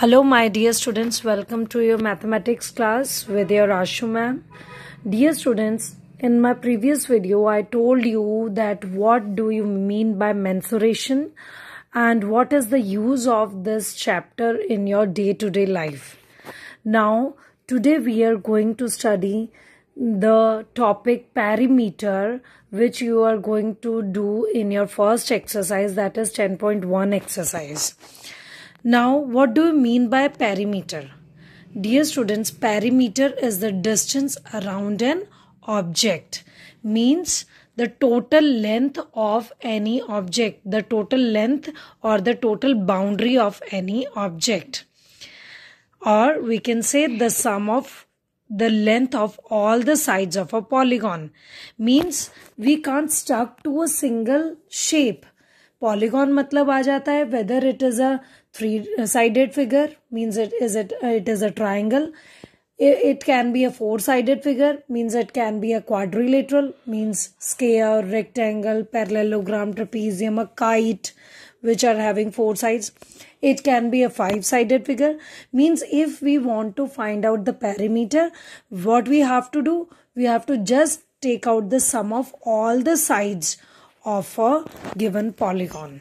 Hello my dear students welcome to your mathematics class with your Ashu ma'am. Dear students in my previous video I told you that what do you mean by mensuration and what is the use of this chapter in your day to day life. Now today we are going to study the topic perimeter which you are going to do in your first exercise that is 10.1 exercise. Now, what do we mean by perimeter? Dear students, perimeter is the distance around an object, means the total length of any object, the total length or the total boundary of any object. Or we can say the sum of the length of all the sides of a polygon means we can't stuck to a single shape polygon मतलब आ जाता है whether it is a three sided figure means it is it is a triangle it can be a four sided figure means it can be a quadrilateral means square rectangle parallelogram trapezium at which are having four side it can be a five sided figure means if we want to find out the perimeter what we have to do we have to just take out the sum of all the sides of a given polygon.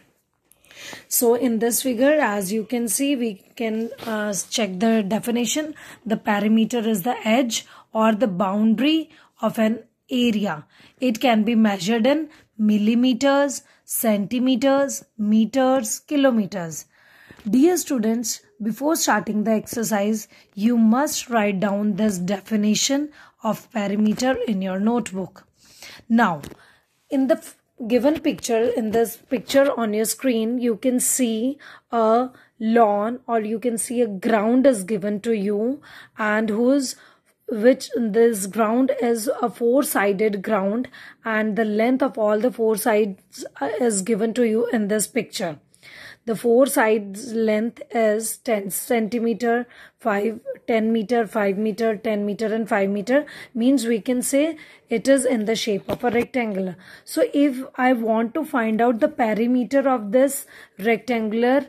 So in this figure as you can see we can uh, check the definition. The perimeter is the edge or the boundary of an area. It can be measured in millimeters, centimeters, meters, kilometers. Dear students, before starting the exercise, you must write down this definition of perimeter in your notebook. Now, in the given picture in this picture on your screen you can see a lawn or you can see a ground is given to you and whose which this ground is a four-sided ground and the length of all the four sides uh, is given to you in this picture the four sides length is 10 centimeter, 5, 10 meter, 5 meter, 10 meter and 5 meter means we can say it is in the shape of a rectangular. So if I want to find out the perimeter of this rectangular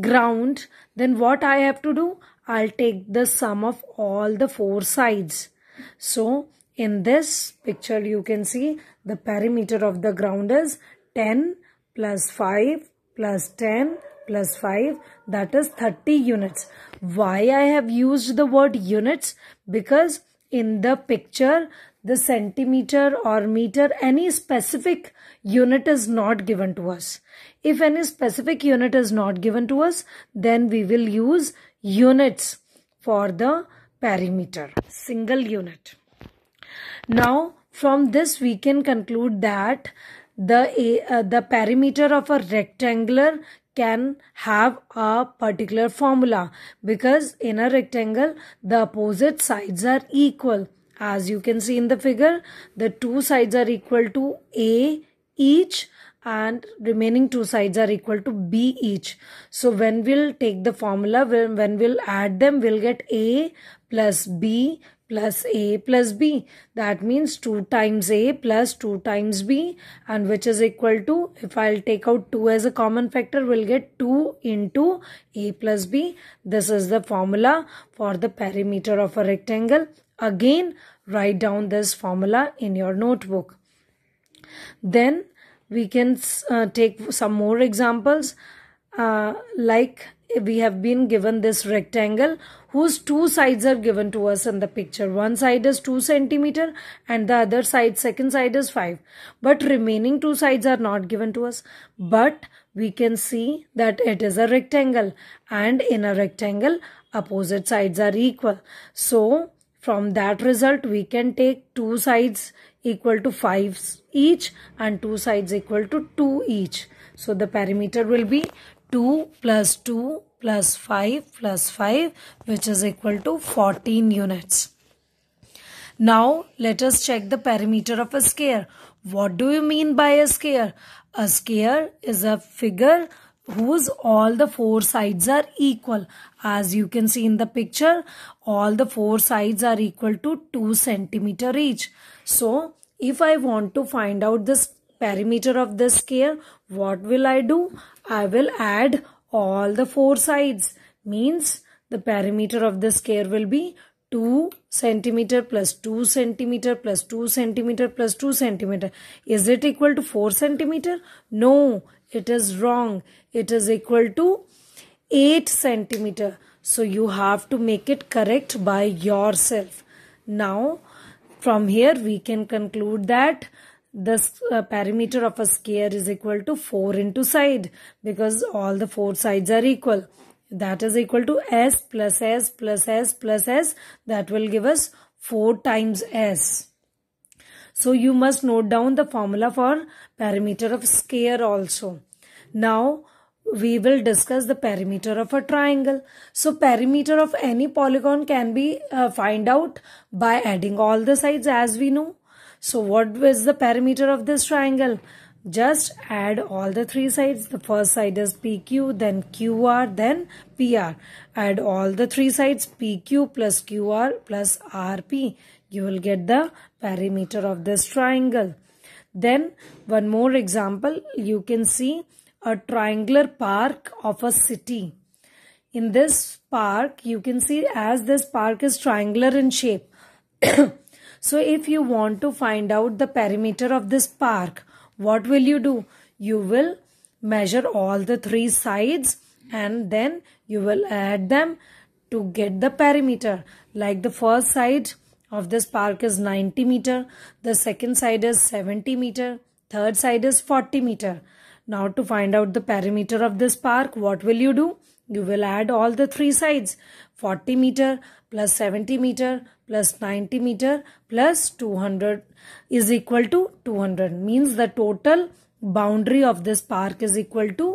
ground then what I have to do? I'll take the sum of all the four sides. So in this picture you can see the perimeter of the ground is 10 plus 5 plus 10 plus 5 that is 30 units. Why I have used the word units? Because in the picture the centimeter or meter any specific unit is not given to us. If any specific unit is not given to us then we will use units for the perimeter single unit. Now from this we can conclude that the, uh, the perimeter of a rectangular can have a particular formula because in a rectangle the opposite sides are equal. As you can see in the figure, the two sides are equal to A each and remaining two sides are equal to b each so when we'll take the formula when, when we'll add them we'll get a plus b plus a plus b. That means 2 times a plus 2 times b and which is equal to, if I'll take out 2 as a common factor, we'll get 2 into a plus b. This is the formula for the perimeter of a rectangle. Again, write down this formula in your notebook. Then we can uh, take some more examples. Uh, like we have been given this rectangle whose two sides are given to us in the picture. One side is 2 centimeter and the other side, second side is 5. But remaining two sides are not given to us. But we can see that it is a rectangle and in a rectangle opposite sides are equal. So from that result we can take two sides equal to 5 each and two sides equal to 2 each. So the perimeter will be 2 plus 2 plus 5 plus 5 which is equal to 14 units. Now let us check the perimeter of a square. What do you mean by a square? A square is a figure whose all the four sides are equal. As you can see in the picture, all the four sides are equal to 2 centimeter each. So, if I want to find out this perimeter of this square, what will I do? I will add all the four sides. Means the perimeter of the square will be 2 centimeter plus 2 centimeter plus 2 centimeter plus 2 centimeter. Is it equal to 4 centimeter? No, it is wrong. It is equal to 8 centimeter. So you have to make it correct by yourself. Now from here we can conclude that this uh, perimeter of a square is equal to 4 into side because all the four sides are equal. That is equal to S plus S plus S plus S. That will give us 4 times S. So you must note down the formula for perimeter of square also. Now we will discuss the perimeter of a triangle. So perimeter of any polygon can be uh, find out by adding all the sides as we know. So what is the perimeter of this triangle? Just add all the three sides. The first side is PQ, then QR, then PR. Add all the three sides PQ plus QR plus RP. You will get the perimeter of this triangle. Then one more example, you can see a triangular park of a city. In this park, you can see as this park is triangular in shape. So if you want to find out the perimeter of this park, what will you do? You will measure all the three sides and then you will add them to get the perimeter. Like the first side of this park is 90 meter, the second side is 70 meter, third side is 40 meter. Now to find out the perimeter of this park, what will you do? You will add all the three sides 40 meter plus 70 meter plus 90 meter plus 200 is equal to 200 means the total boundary of this park is equal to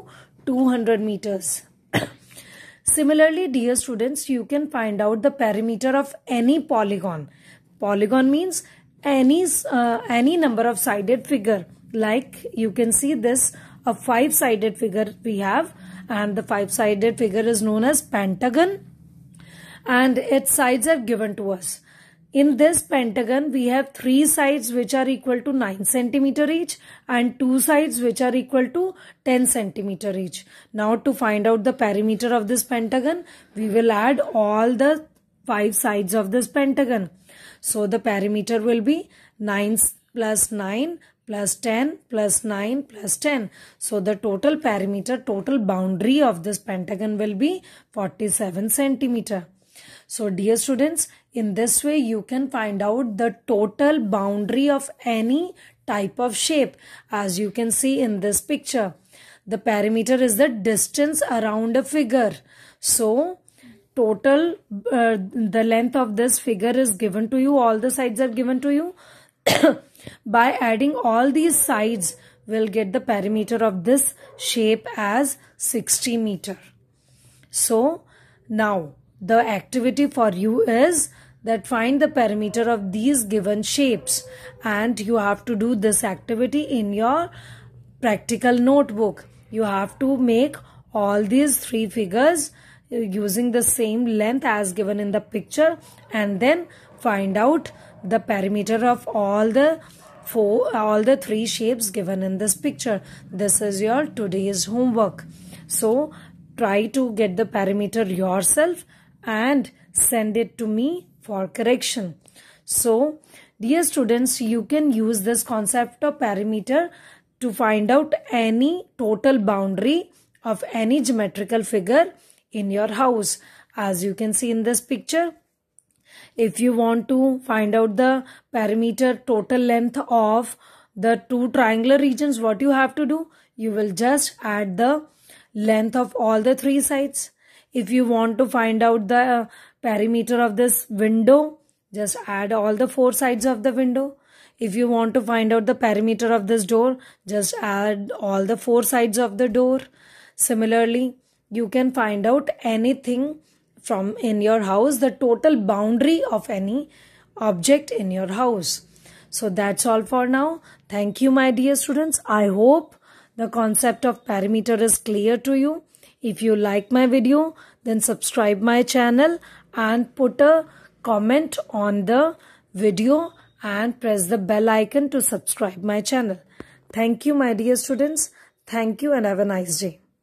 200 meters. Similarly, dear students, you can find out the perimeter of any polygon. Polygon means any, uh, any number of sided figure. Like you can see this, a five-sided figure we have and the five-sided figure is known as pentagon and its sides are given to us. In this pentagon, we have three sides which are equal to 9 centimeter each and two sides which are equal to 10 centimeter each. Now to find out the perimeter of this pentagon, we will add all the five sides of this pentagon. So the perimeter will be 9 plus 9 plus 10 plus 9 plus 10. So the total perimeter, total boundary of this pentagon will be 47 centimeter. So dear students, in this way you can find out the total boundary of any type of shape as you can see in this picture. The perimeter is the distance around a figure. So total uh, the length of this figure is given to you. All the sides are given to you. By adding all these sides we will get the perimeter of this shape as 60 meter. So now the activity for you is that find the perimeter of these given shapes and you have to do this activity in your practical notebook. You have to make all these three figures using the same length as given in the picture and then find out the perimeter of all the four all the three shapes given in this picture this is your today's homework so try to get the perimeter yourself and send it to me for correction. So, dear students, you can use this concept of perimeter to find out any total boundary of any geometrical figure in your house. As you can see in this picture, if you want to find out the perimeter total length of the two triangular regions, what you have to do? You will just add the length of all the three sides. If you want to find out the perimeter of this window, just add all the four sides of the window. If you want to find out the perimeter of this door, just add all the four sides of the door. Similarly, you can find out anything from in your house, the total boundary of any object in your house. So that's all for now. Thank you, my dear students. I hope the concept of perimeter is clear to you. If you like my video, then subscribe my channel and put a comment on the video and press the bell icon to subscribe my channel. Thank you my dear students. Thank you and have a nice day.